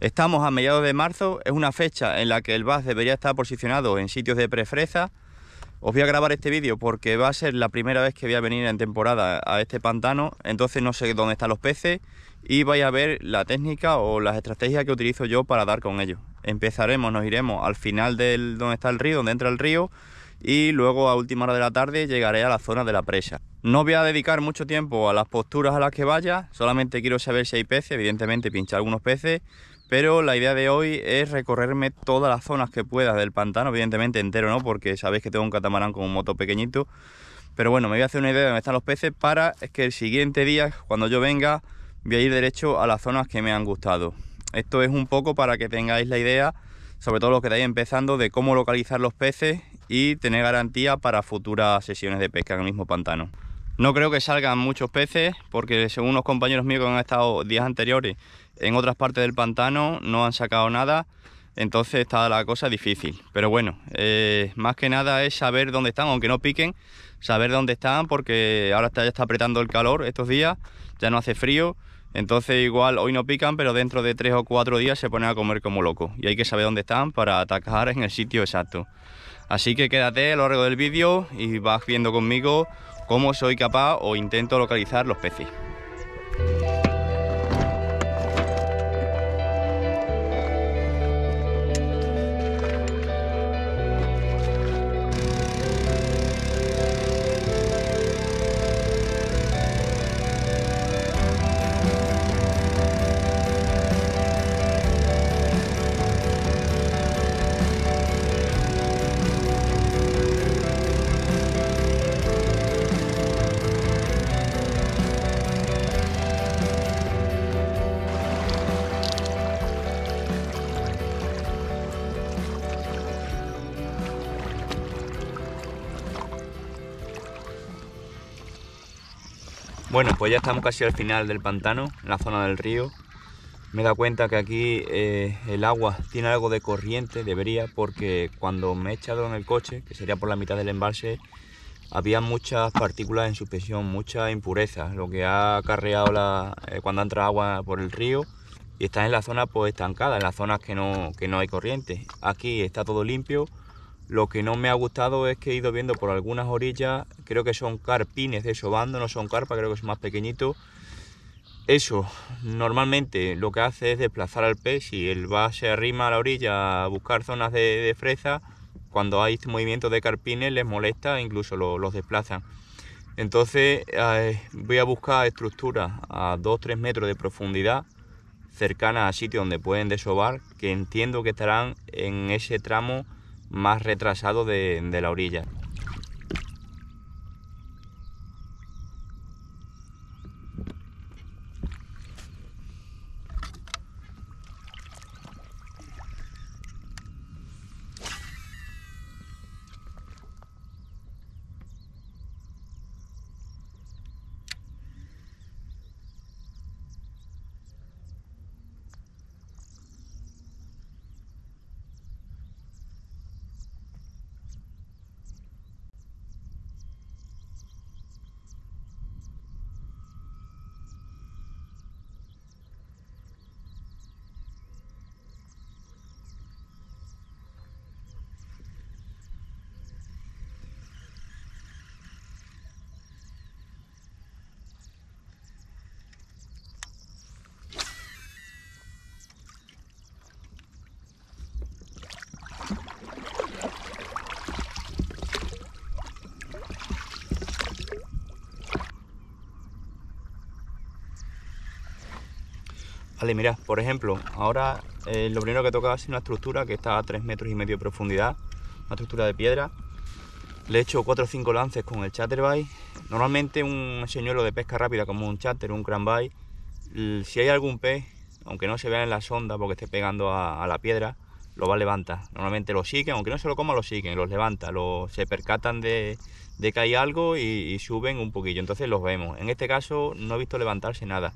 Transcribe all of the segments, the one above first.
Estamos a mediados de marzo, es una fecha en la que el bass debería estar posicionado en sitios de prefresa. Os voy a grabar este vídeo porque va a ser la primera vez que voy a venir en temporada a este pantano, entonces no sé dónde están los peces y vais a ver la técnica o las estrategias que utilizo yo para dar con ellos. Empezaremos, nos iremos al final del donde está el río, donde entra el río y luego a última hora de la tarde llegaré a la zona de la presa. No voy a dedicar mucho tiempo a las posturas a las que vaya, solamente quiero saber si hay peces, evidentemente pinchar algunos peces pero la idea de hoy es recorrerme todas las zonas que pueda del pantano, evidentemente entero no, porque sabéis que tengo un catamarán con un moto pequeñito. Pero bueno, me voy a hacer una idea de dónde están los peces para que el siguiente día, cuando yo venga, voy a ir derecho a las zonas que me han gustado. Esto es un poco para que tengáis la idea, sobre todo los que estáis empezando, de cómo localizar los peces y tener garantía para futuras sesiones de pesca en el mismo pantano. No creo que salgan muchos peces porque según unos compañeros míos que han estado días anteriores en otras partes del pantano no han sacado nada, entonces está la cosa difícil. Pero bueno, eh, más que nada es saber dónde están, aunque no piquen, saber dónde están porque ahora está, ya está apretando el calor estos días, ya no hace frío. Entonces igual hoy no pican, pero dentro de tres o cuatro días se ponen a comer como loco. Y hay que saber dónde están para atacar en el sitio exacto. Así que quédate a lo largo del vídeo y vas viendo conmigo cómo soy capaz o intento localizar los peces. ya estamos casi al final del pantano, en la zona del río. Me he dado cuenta que aquí eh, el agua tiene algo de corriente, debería, porque cuando me he echado en el coche, que sería por la mitad del embalse, había muchas partículas en suspensión, muchas impurezas, lo que ha acarreado la, eh, cuando entra agua por el río y está en la zona pues estancada, en las zonas que que no hay corriente. Aquí está todo limpio, lo que no me ha gustado es que he ido viendo por algunas orillas, creo que son carpines de no son carpa, creo que son más pequeñitos. Eso, normalmente lo que hace es desplazar al pez, si él va se arrima a la orilla a buscar zonas de, fresa, cuando hay este movimiento de carpines les molesta, incluso los desplazan. Entonces eh, voy a buscar estructuras a 2-3 metros de profundidad, cercana a sitios donde pueden desovar, que entiendo que estarán en ese tramo más retrasado de, la orilla. Vale, mira, por ejemplo, ahora eh, lo primero que toca es una estructura que está a 3 metros y medio de profundidad, una estructura de piedra. Le he hecho 4 o 5 lances con el chatterbait. Normalmente un señuelo de pesca rápida como un chatter, un cranbait, si hay algún pez, aunque no se vea en la sonda porque esté pegando a, la piedra, lo va a levantar. Normalmente lo siguen, aunque no se lo coma, lo siguen, los levanta, se percatan de, que hay algo y suben un poquillo. Entonces los vemos. En este caso no he visto levantarse nada.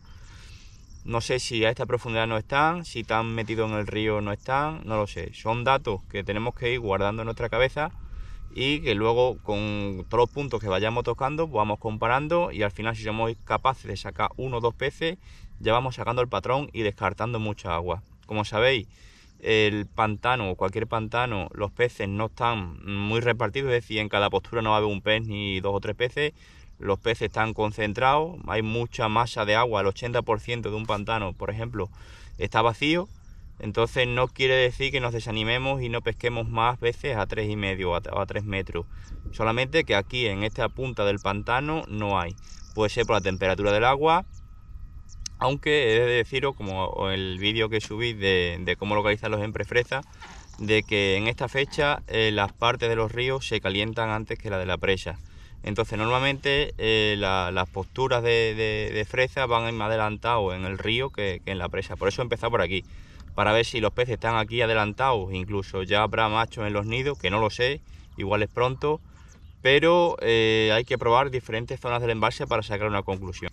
No sé si a esta profundidad no están, si están metidos en el río no están, no lo sé. Son datos que tenemos que ir guardando en nuestra cabeza y que luego con todos los puntos que vayamos tocando vamos comparando y al final si somos capaces de sacar uno o dos peces ya vamos sacando el patrón y descartando mucha agua. Como sabéis, el pantano o cualquier pantano, los peces no están muy repartidos, es decir, en cada postura no va a haber un pez ni dos o tres peces, los peces están concentrados, hay mucha masa de agua, el 80% de un pantano, por ejemplo, está vacío, entonces no quiere decir que nos desanimemos y no pesquemos más veces a tres y medio o a 3 metros. Solamente que aquí en esta punta del pantano no hay. Puede ser por la temperatura del agua, aunque he de deciros, como el vídeo que subí de, cómo localizar los emprefresas, de que en esta fecha eh, las partes de los ríos se calientan antes que la de la presa. Entonces normalmente eh, las posturas de, fresa van más adelantados en el río que, en la presa. Por eso he empezado por aquí, para ver si los peces están aquí adelantados. Incluso ya habrá machos en los nidos, que no lo sé, igual es pronto. Pero eh, hay que probar diferentes zonas del embalse para sacar una conclusión.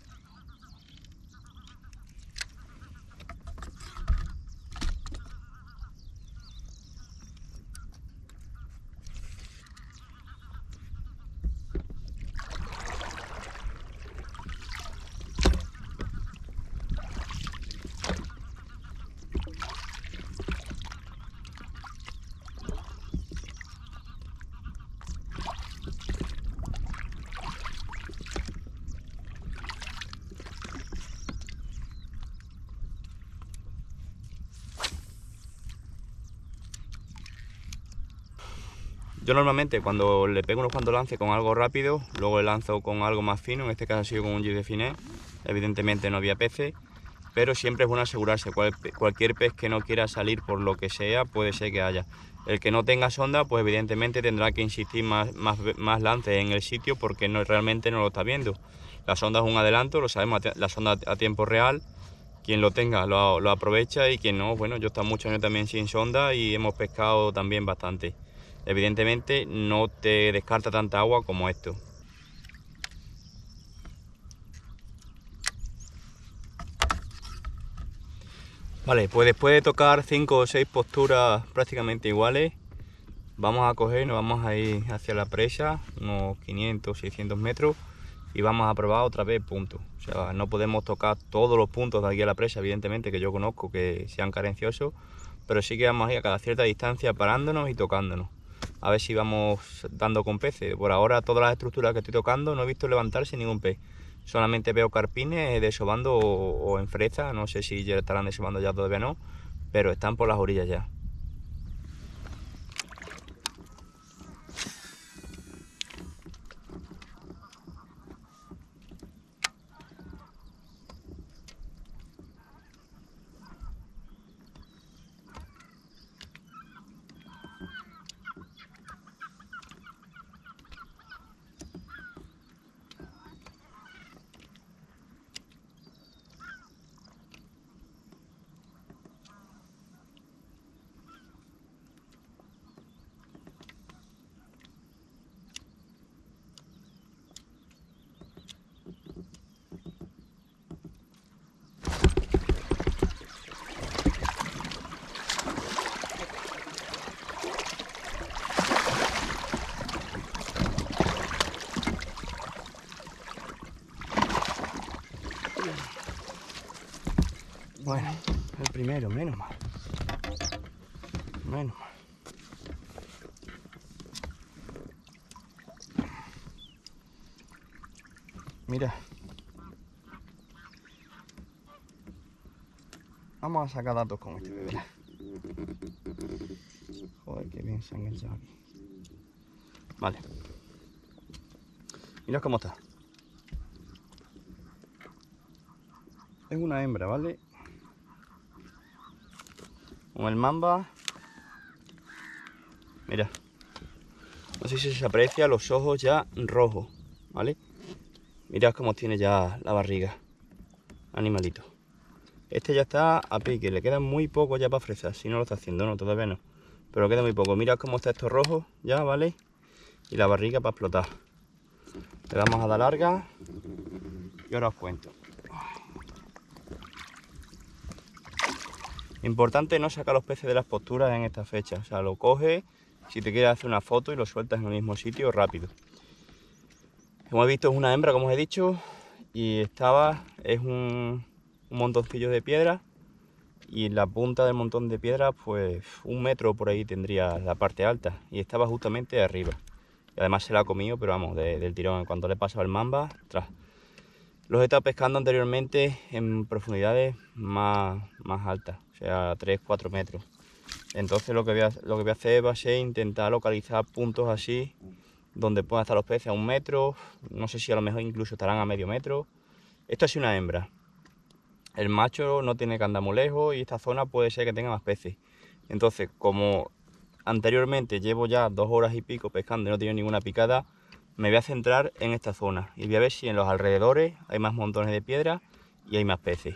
Yo normalmente cuando le pego unos cuando lance con algo rápido, luego le lanzo con algo más fino, en este caso ha sido con un jig de finé, evidentemente no había peces, pero siempre es bueno asegurarse, cualquier pez que no quiera salir por lo que sea, puede ser que haya. El que no tenga sonda, pues evidentemente tendrá que insistir más, más, más lances en el sitio porque no, realmente no lo está viendo. La sonda es un adelanto, lo sabemos, la sonda a tiempo real, quien lo tenga lo, lo aprovecha y quien no, bueno, yo está estado muchos años también sin sonda y hemos pescado también bastante evidentemente no te descarta tanta agua como esto. Vale, pues después de tocar 5 o 6 posturas prácticamente iguales, vamos a coger, nos vamos a ir hacia la presa, unos 500, 600 metros, y vamos a probar otra vez puntos. O sea, no podemos tocar todos los puntos de aquí a la presa, evidentemente, que yo conozco que sean carenciosos, pero sí que vamos a ir a cada cierta distancia parándonos y tocándonos a ver si vamos dando con peces. Por ahora todas las estructuras que estoy tocando no he visto levantarse ningún pez. Solamente veo carpines desobando o, en fresa, no sé si ya estarán desobando ya todavía no, pero están por las orillas ya. primero, menos mal. Menos mal. Mira. Vamos a sacar datos con este bebé. Joder, qué bien se han enganchado Vale. mira cómo está. Es una hembra, ¿vale? como el mamba. Mira, no sé si se aprecia los ojos ya rojos, ¿vale? Mirad cómo tiene ya la barriga, animalito. Este ya está a pique, le queda muy poco ya para fresar, si no lo está haciendo, no, todavía no. Pero queda muy poco, mirad cómo está esto rojo ya, ¿vale? Y la barriga para explotar. Le vamos a dar larga y ahora os cuento. Importante no sacar los peces de las posturas en esta fecha. O sea, lo coge, si te quieres hacer una foto y lo sueltas en el mismo sitio rápido. Como he visto es una hembra, como os he dicho, y estaba, es un, montoncillo de piedra y la punta del montón de piedra pues un metro por ahí tendría la parte alta y estaba justamente arriba. además se la ha comido, pero vamos, del tirón. cuando cuanto le pasaba el mamba, tras. Los he estado pescando anteriormente en profundidades más altas sea, 3-4 metros. Entonces lo que, voy a, lo que voy hacer va a ser intentar localizar puntos así donde puedan estar los peces a un metro, no sé si a lo mejor incluso estarán a medio metro. Esto es una hembra. El macho no tiene que andar muy lejos y esta zona puede ser que tenga más peces. Entonces, como anteriormente llevo ya dos horas y pico pescando y no tengo ninguna picada, me voy a centrar en esta zona y voy a ver si en los alrededores hay más montones de piedra y hay más peces.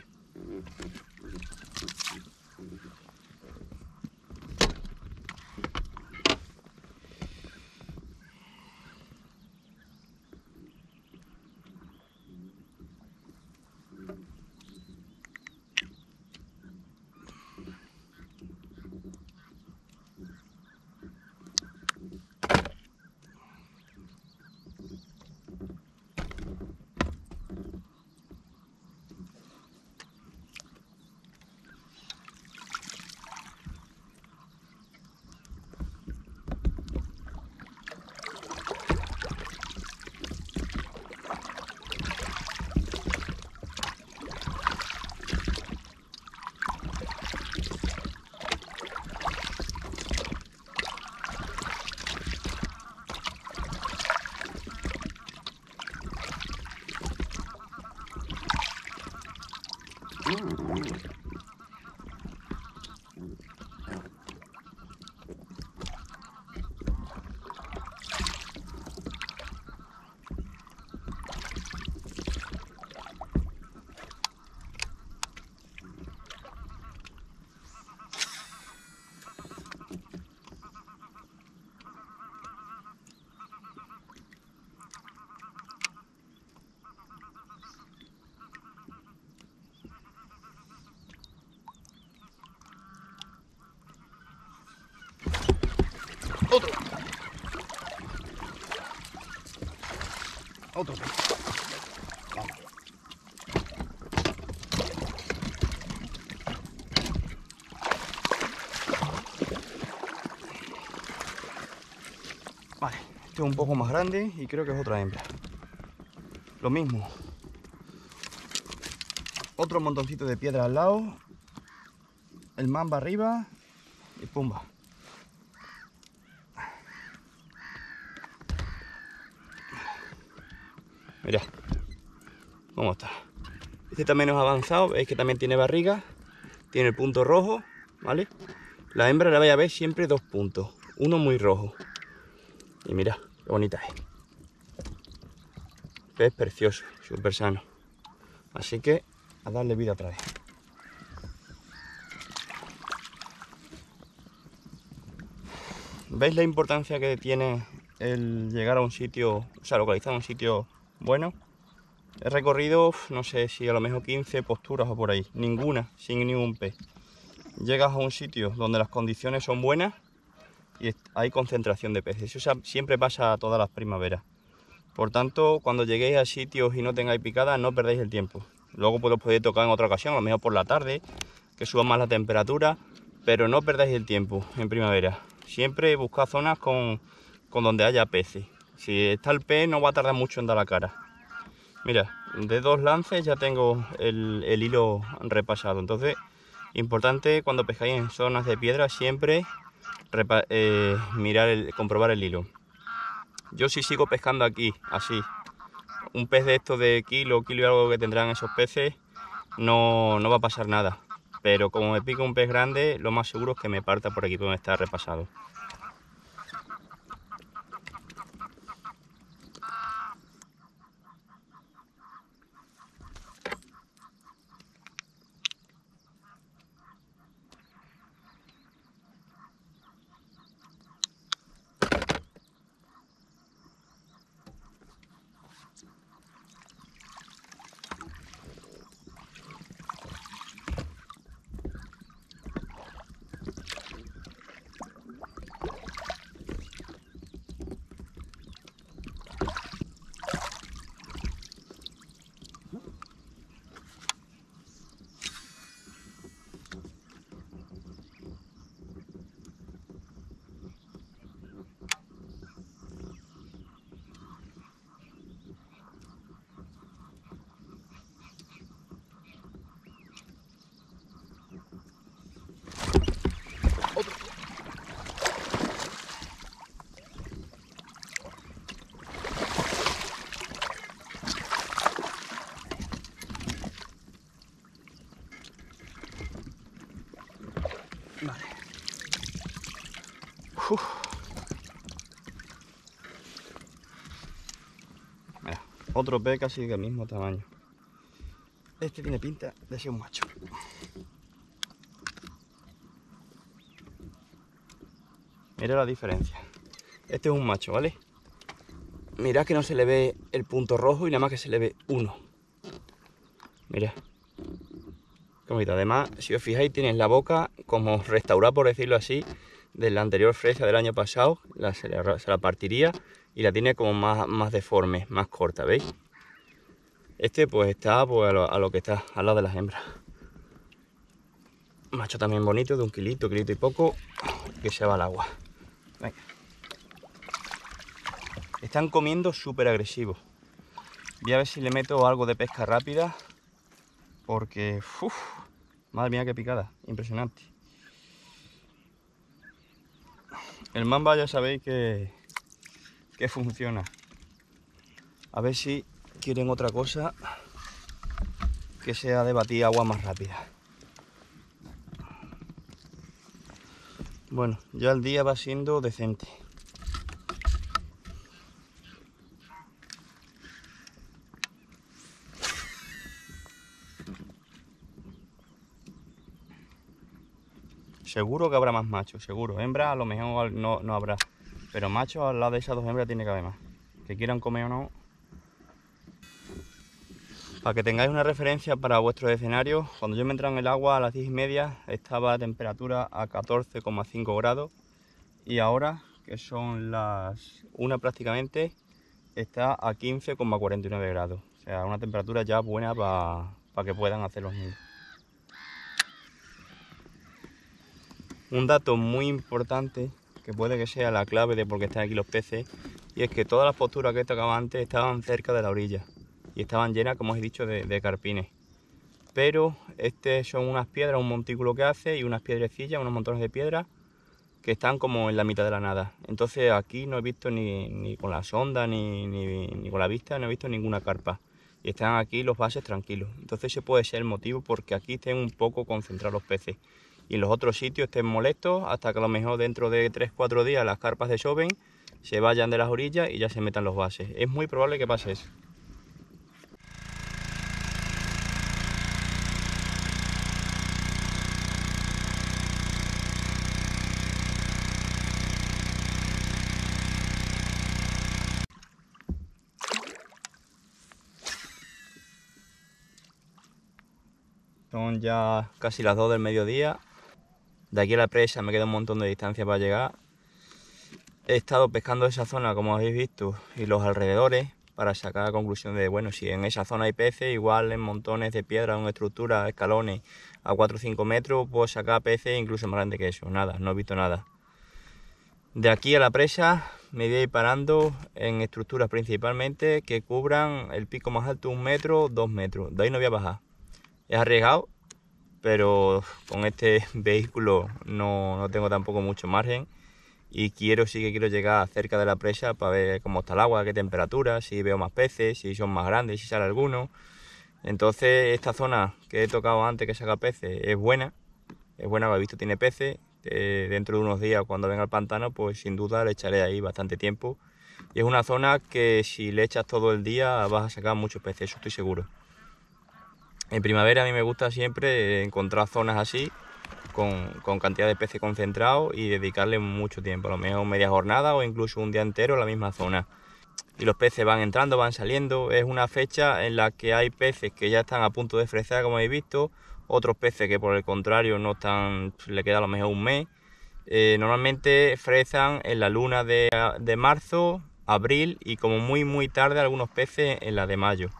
Este es un poco más grande y creo que es otra hembra. Lo mismo. Otro montoncito de piedra al lado. El mamba arriba. Y pumba. mira ¿Cómo está? Este también es avanzado. Veis que también tiene barriga. Tiene el punto rojo. ¿Vale? La hembra la vais a ver siempre dos puntos. Uno muy rojo. Y mira, qué bonita es. Pez precioso, súper sano. Así que a darle vida otra vez. ¿Veis la importancia que tiene el llegar a un sitio, o sea, localizar un sitio bueno? He recorrido, no sé si a lo mejor 15 posturas o por ahí, ninguna, sin ningún pez. Llegas a un sitio donde las condiciones son buenas y hay concentración de peces. Eso siempre pasa todas las primaveras. Por tanto, cuando lleguéis a sitios y no tengáis picadas, no perdáis el tiempo. Luego os podéis tocar en otra ocasión, a lo mejor por la tarde, que suba más la temperatura, pero no perdáis el tiempo en primavera. Siempre buscad zonas con, con donde haya peces. Si está el pez, no va a tardar mucho en dar la cara. Mira, de dos lances ya tengo el, el hilo repasado. Entonces, importante cuando pescáis en zonas de piedra, siempre eh, mirar el, comprobar el hilo. Yo si sigo pescando aquí, así. Un pez de estos de kilo, kilo y algo que tendrán esos peces, no, no va a pasar nada. Pero como me pica un pez grande, lo más seguro es que me parta por aquí donde está repasado. otro pez casi del mismo tamaño. Este tiene pinta de ser un macho. Mira la diferencia. Este es un macho, ¿vale? Mira que no se le ve el punto rojo y nada más que se le ve uno. mira Además, si os fijáis, tiene la boca como restaurada, por decirlo así, de la anterior fresa del año pasado, la, se, la, partiría y la tiene como más, más deforme, más corta, ¿veis? Este pues está pues, a, lo, que está, al lado de las hembras. Macho también bonito, de un kilito, kilito y poco, que se va al agua. Están comiendo súper agresivos. Voy a ver si le meto algo de pesca rápida, porque... madre mía, qué picada, impresionante. El mamba ya sabéis que, funciona. A ver si quieren otra cosa que sea de batir agua más rápida. Bueno, ya el día va siendo decente. seguro que habrá más machos, seguro. Hembra a lo mejor no, no habrá. Pero machos al lado de esas dos hembras tiene que haber más. Que quieran comer o no. Para que tengáis una referencia para vuestro escenario, cuando yo me entraba en el agua a las 10 y media estaba a temperatura a 14,5 grados y ahora, que son las 1 prácticamente, está a 15,49 grados. O sea, una temperatura ya buena para, que puedan hacer los niños. Un dato muy importante que puede que sea la clave de por qué están aquí los peces y es que todas las posturas que he tocado antes estaban cerca de la orilla y estaban llenas, como os he dicho, de, carpines. Pero este son unas piedras, un montículo que hace y unas piedrecillas, unos montones de piedras que están como en la mitad de la nada. Entonces aquí no he visto ni, con la sonda ni, con la vista, no he visto ninguna carpa. Y están aquí los bases tranquilos. Entonces ese puede ser el motivo porque aquí estén un poco concentrados los peces y los otros sitios estén molestos hasta que a lo mejor dentro de 3-4 días las carpas de joven se vayan de las orillas y ya se metan los bases. Es muy probable que pase eso. Son ya casi las 2 del mediodía de aquí a la presa me queda un montón de distancia para llegar. He estado pescando esa zona, como habéis visto, y los alrededores para sacar la conclusión de, bueno, si en esa zona hay peces, igual en montones de piedra, en estructuras, escalones, a 4 o 5 metros, puedo sacar peces incluso más grandes que eso. Nada, no he visto nada. De aquí a la presa me voy a ir parando en estructuras principalmente que cubran el pico más alto un metro, dos metros. De ahí no voy a bajar. Es arriesgado, pero con este vehículo no, tengo tampoco mucho margen y quiero, sí que quiero llegar cerca de la presa para ver cómo está el agua, qué temperatura, si veo más peces, si son más grandes, si sale alguno. Entonces esta zona que he tocado antes que saca peces es buena, es buena, lo he visto, tiene peces. Eh, dentro de unos días cuando venga al pantano pues sin duda le echaré ahí bastante tiempo. Y es una zona que si le echas todo el día vas a sacar muchos peces, eso estoy seguro. En primavera a mí me gusta siempre encontrar zonas así, con, cantidad de peces concentrados y dedicarle mucho tiempo, a lo mejor media jornada o incluso un día entero a la misma zona. Y los peces van entrando, van saliendo. Es una fecha en la que hay peces que ya están a punto de frezar, como habéis visto, otros peces que por el contrario no están, le queda a lo mejor un mes. Eh, normalmente frezan en la luna de marzo, abril y como muy muy tarde algunos peces en la de mayo.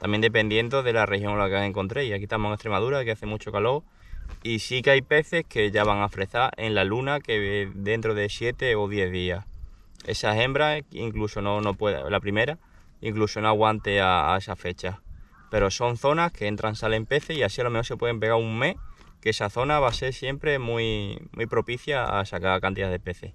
También dependiendo de la región en la que encontré. Y aquí estamos en Extremadura, que hace mucho calor. Y sí que hay peces que ya van a frezar en la luna, que dentro de 7 o 10 días. Esas hembras, incluso no, no puede, la primera, incluso no aguante a, esa fecha. Pero son zonas que entran, salen peces y así a lo mejor se pueden pegar un mes, que esa zona va a ser siempre muy, muy propicia a sacar cantidad de peces.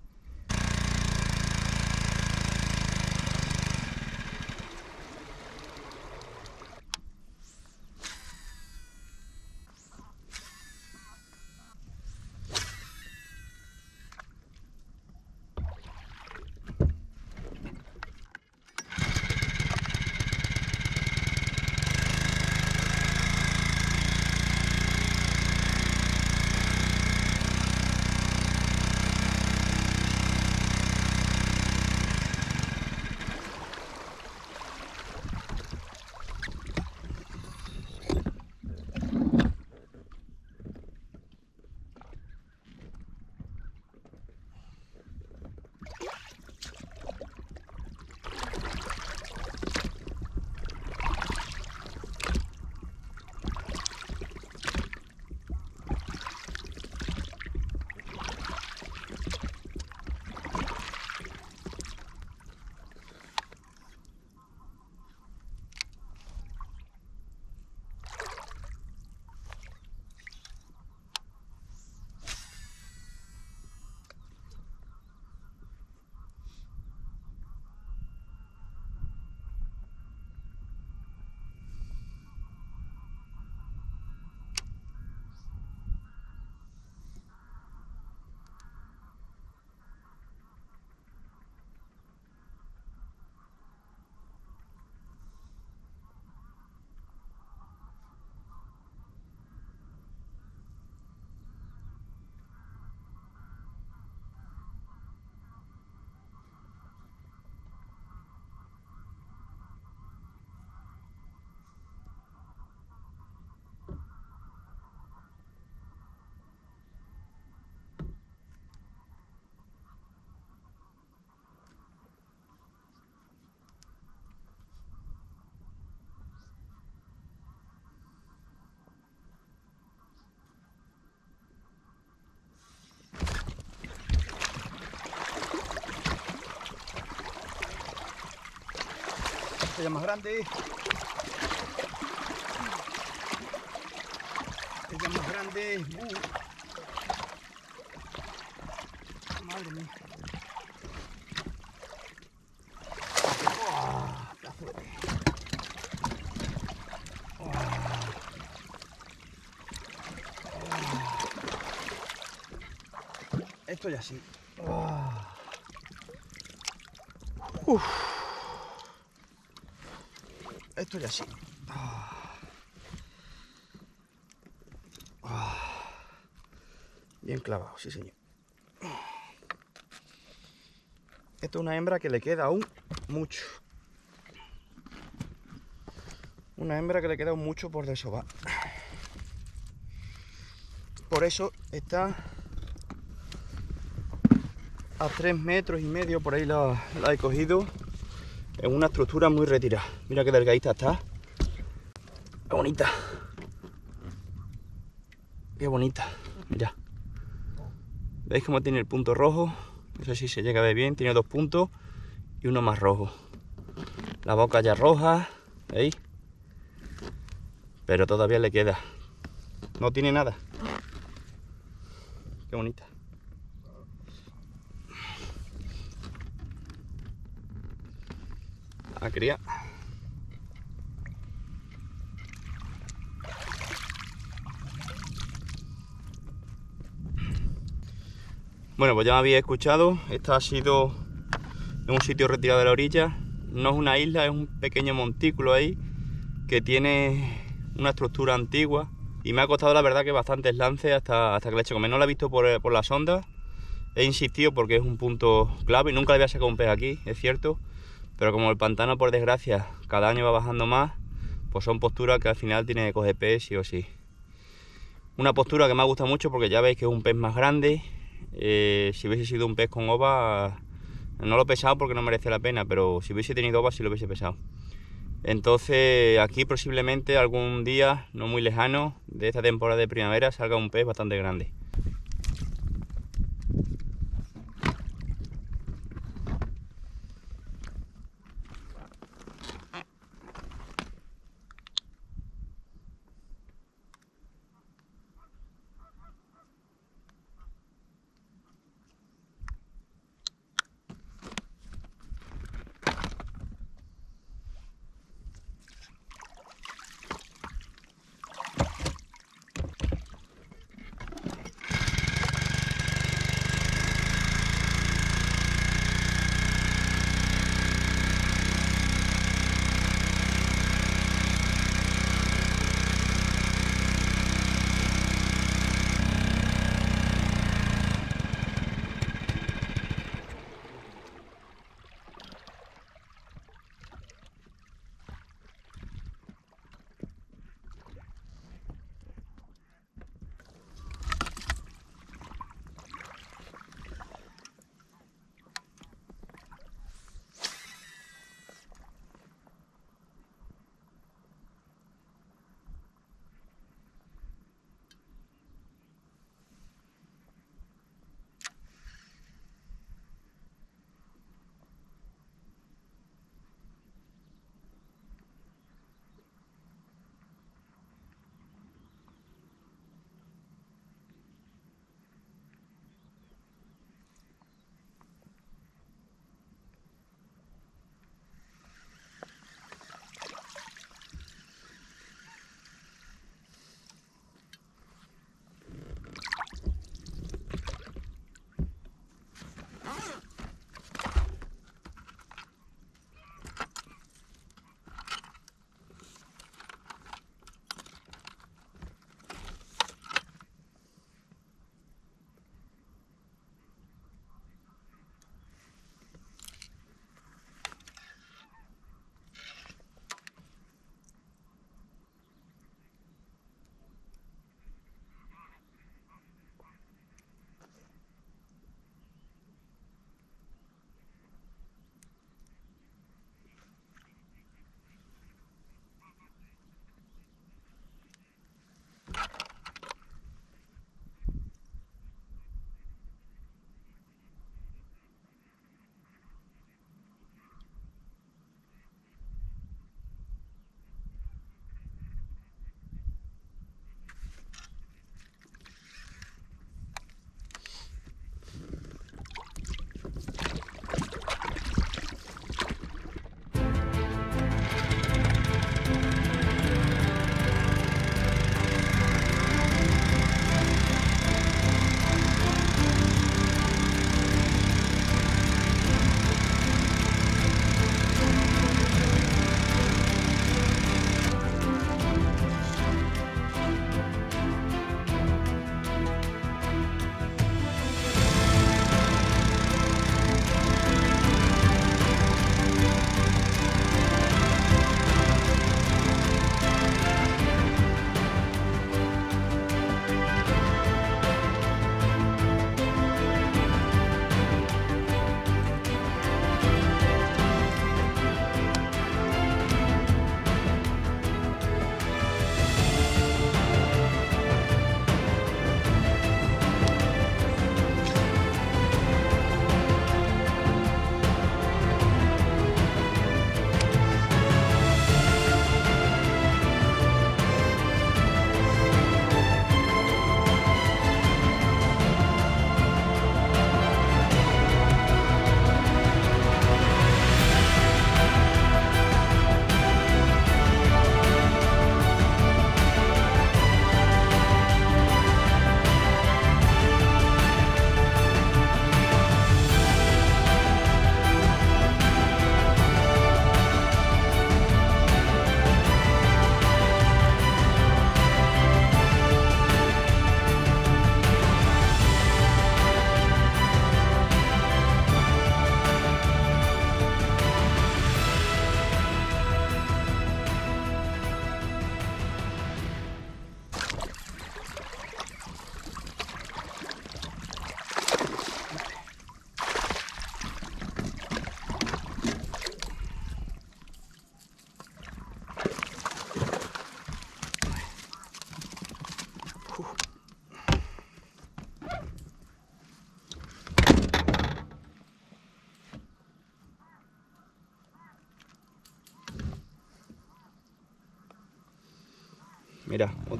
esta ya más grande. ella este ya más grande. Uh. Madre mía. Esto ya sí. Uf y así. Ah. Ah. Bien clavado, sí señor. Esto es una hembra que le queda aún mucho. Una hembra que le queda aún mucho por desovar. Por eso está a tres metros y medio, por ahí la he cogido. Es una estructura muy retirada. Mira qué delgadita está. Qué bonita. Qué bonita. Mira. ¿Veis cómo tiene el punto rojo? No sé si se llega a ver bien. Tiene dos puntos y uno más rojo. La boca ya roja. ¿Veis? Pero todavía le queda. No tiene nada. Qué bonita. a Bueno, pues ya me habéis escuchado. Esta ha sido en un sitio retirado de la orilla. No es una isla, es un pequeño montículo ahí que tiene una estructura antigua. Y me ha costado la verdad que bastantes lances hasta, hasta que le he hecho comer. No la he visto por, por las ondas. He insistido porque es un punto clave. y Nunca le había sacado un pez aquí, es cierto. Pero como el pantano, por desgracia, cada año va bajando más, pues son posturas que al final tiene que coger pez sí o sí. Una postura que me gusta mucho porque ya veis que es un pez más grande. Eh, si hubiese sido un pez con ova, no lo he pesado porque no merece la pena, pero si hubiese tenido ova sí lo hubiese pesado. Entonces aquí posiblemente algún día, no muy lejano, de esta temporada de primavera salga un pez bastante grande.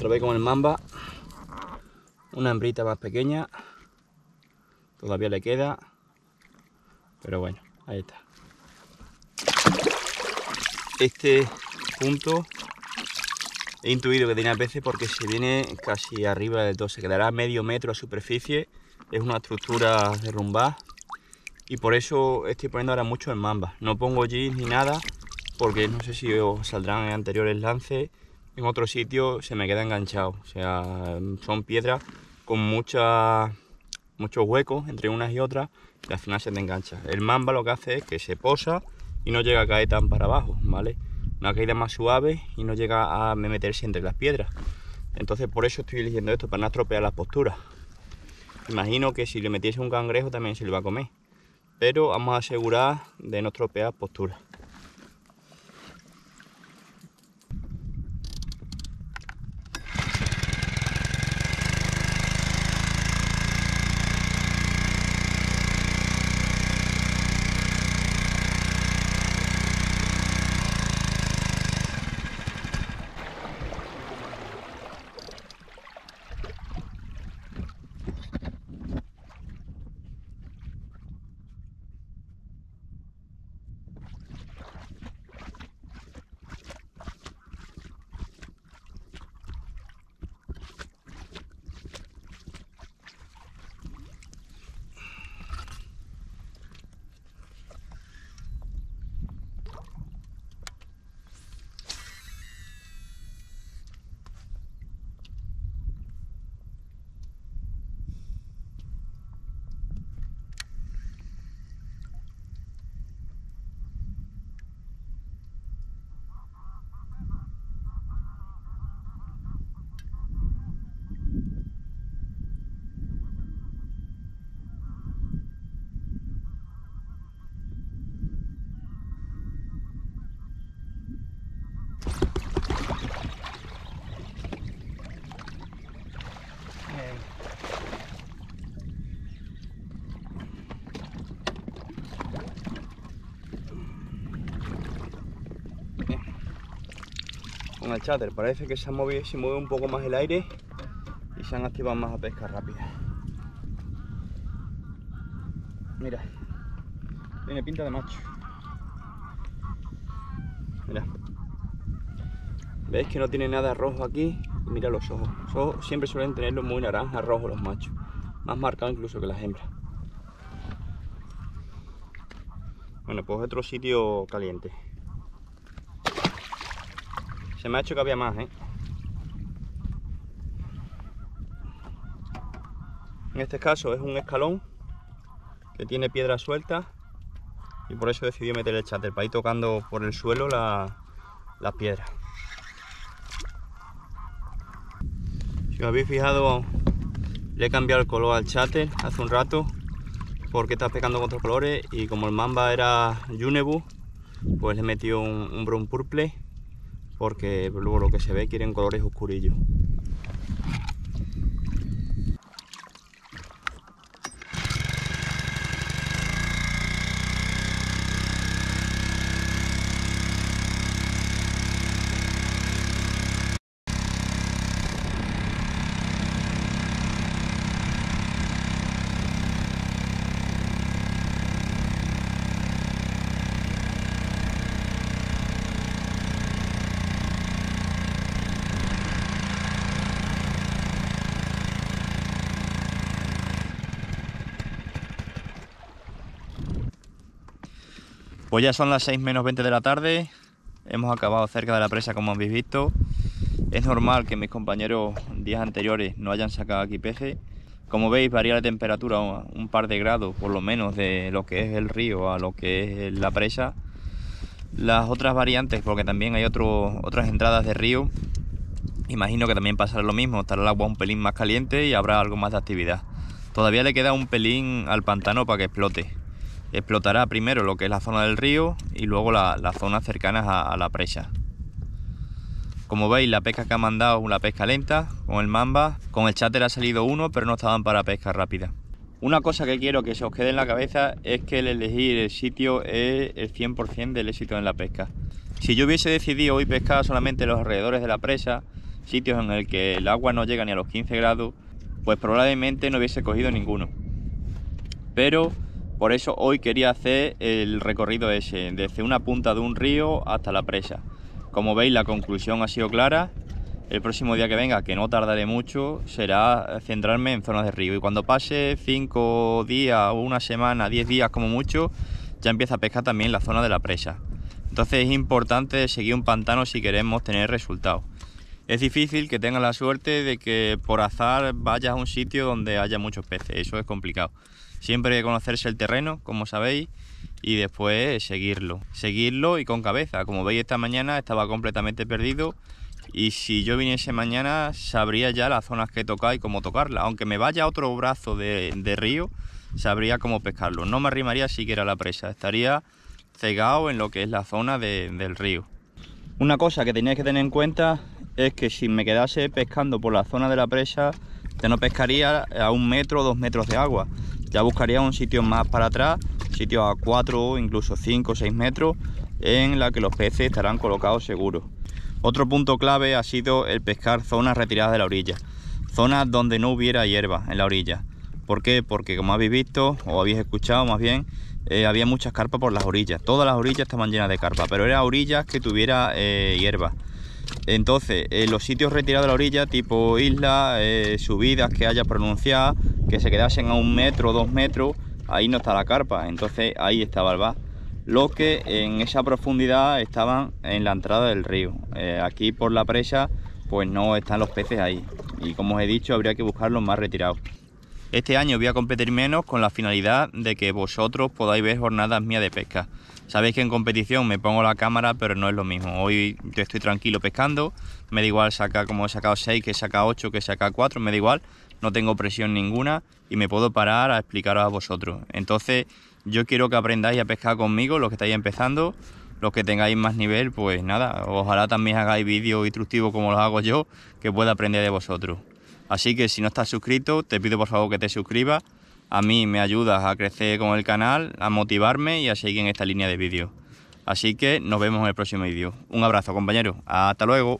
lo ve como el mamba. Una hembrita más pequeña. Todavía le queda. Pero bueno, ahí está. Este punto he intuido que tenía peces porque se viene casi arriba del todo. Se quedará medio metro a superficie. Es una estructura derrumbada. Y por eso estoy poniendo ahora mucho en mamba. No pongo jeans ni nada porque no sé si os saldrán en anteriores lances en otro sitio se me queda enganchado. O sea, son piedras con mucha, muchos huecos entre unas y otras y al final se te engancha. El mamba lo que hace es que se posa y no llega a caer tan para abajo, ¿vale? Una caída más suave y no llega a meterse entre las piedras. Entonces por eso estoy eligiendo esto, para no estropear las posturas. Imagino que si le metiese un cangrejo también se lo va a comer. Pero vamos a asegurar de no estropear posturas. Parece que se ha movido, se mueve un poco más el aire y se han activado más a pesca rápida. Mira, tiene pinta de macho. Mira. ¿Veis que no tiene nada rojo aquí? Mira los ojos. Los ojos siempre suelen tenerlos muy naranja, rojo los machos. Más marcado incluso que las hembras. Bueno, pues otro sitio caliente. Se me ha hecho que había más, ¿eh? En este caso es un escalón que tiene piedras sueltas y por eso decidí meter el chatter para ir tocando por el suelo las la piedras. Si os habéis fijado, le he cambiado el color al chatter hace un rato porque está pegando con otros colores y como el mamba era Junebu, pues le he metido un, un brown purple porque luego lo que se ve quieren colores oscurillos. Pues ya son las 6 menos 20 de la tarde, hemos acabado cerca de la presa como habéis visto. Es normal que mis compañeros días anteriores no hayan sacado aquí peje. Como veis varía la temperatura un par de grados por lo menos de lo que es el río a lo que es la presa. Las otras variantes, porque también hay otras entradas de río, imagino que también pasará lo mismo, estará el agua un pelín más caliente y habrá algo más de actividad. Todavía le queda un pelín al pantano para que explote explotará primero lo que es la zona del río y luego las zonas cercanas a, la presa. Como veis, la pesca que ha mandado es una pesca lenta, con el mamba. Con el cháter ha salido uno, pero no estaban para pesca rápida. Una cosa que quiero que se os quede en la cabeza es que el elegir el sitio es el 100% del éxito en la pesca. Si yo hubiese decidido hoy pescar solamente los alrededores de la presa, sitios en el que el agua no llega ni a los 15 grados, pues probablemente no hubiese cogido ninguno. Pero por eso hoy quería hacer el recorrido ese, desde una punta de un río hasta la presa. Como veis la conclusión ha sido clara, el próximo día que venga, que no tardaré mucho, será centrarme en zonas de río. Y cuando pase 5 días, una semana, 10 días como mucho, ya empieza a pescar también la zona de la presa. Entonces es importante seguir un pantano si queremos tener resultados. Es difícil que tengas la suerte de que por azar vayas a un sitio donde haya muchos peces, eso es complicado. Siempre hay que conocerse el terreno, como sabéis, y después seguirlo. Seguirlo y con cabeza. Como veis esta mañana estaba completamente perdido y si yo viniese mañana sabría ya las zonas que toca y cómo tocarla. Aunque me vaya a otro brazo de, río, sabría cómo pescarlo. No me arrimaría siquiera la presa, estaría cegado en lo que es la zona del río. Una cosa que tenéis que tener en cuenta es que si me quedase pescando por la zona de la presa, te no pescaría a un metro o dos metros de agua ya buscaría un sitio más para atrás, sitio a 4, incluso 5 o 6 metros, en la que los peces estarán colocados seguros. Otro punto clave ha sido el pescar zonas retiradas de la orilla, zonas donde no hubiera hierba en la orilla. ¿Por qué? Porque como habéis visto, o habéis escuchado más bien, eh, había muchas carpas por las orillas. Todas las orillas estaban llenas de carpas pero eran orillas que tuviera eh, hierba. Entonces, eh, los sitios retirados de la orilla, tipo islas, eh, subidas que haya pronunciado, que se quedasen a un metro, o dos metros, ahí no está la carpa, entonces ahí estaba el bar. Los que en esa profundidad estaban en la entrada del río. Eh, aquí por la presa, pues no están los peces ahí. Y como os he dicho, habría que buscarlos más retirados. Este año voy a competir menos con la finalidad de que vosotros podáis ver jornadas mías de pesca. Sabéis que en competición me pongo la cámara, pero no es lo mismo. Hoy estoy tranquilo pescando, me da igual saca como he sacado 6, que saca 8, que saca 4, me da igual, no tengo presión ninguna y me puedo parar a explicaros a vosotros. Entonces, yo quiero que aprendáis a pescar conmigo, los que estáis empezando, los que tengáis más nivel, pues nada, ojalá también hagáis vídeos instructivos como los hago yo, que pueda aprender de vosotros. Así que si no estás suscrito, te pido por favor que te suscribas a mí me ayudas a crecer con el canal, a motivarme y a seguir en esta línea de vídeos. Así que nos vemos en el próximo vídeo. Un abrazo, compañero. Hasta luego.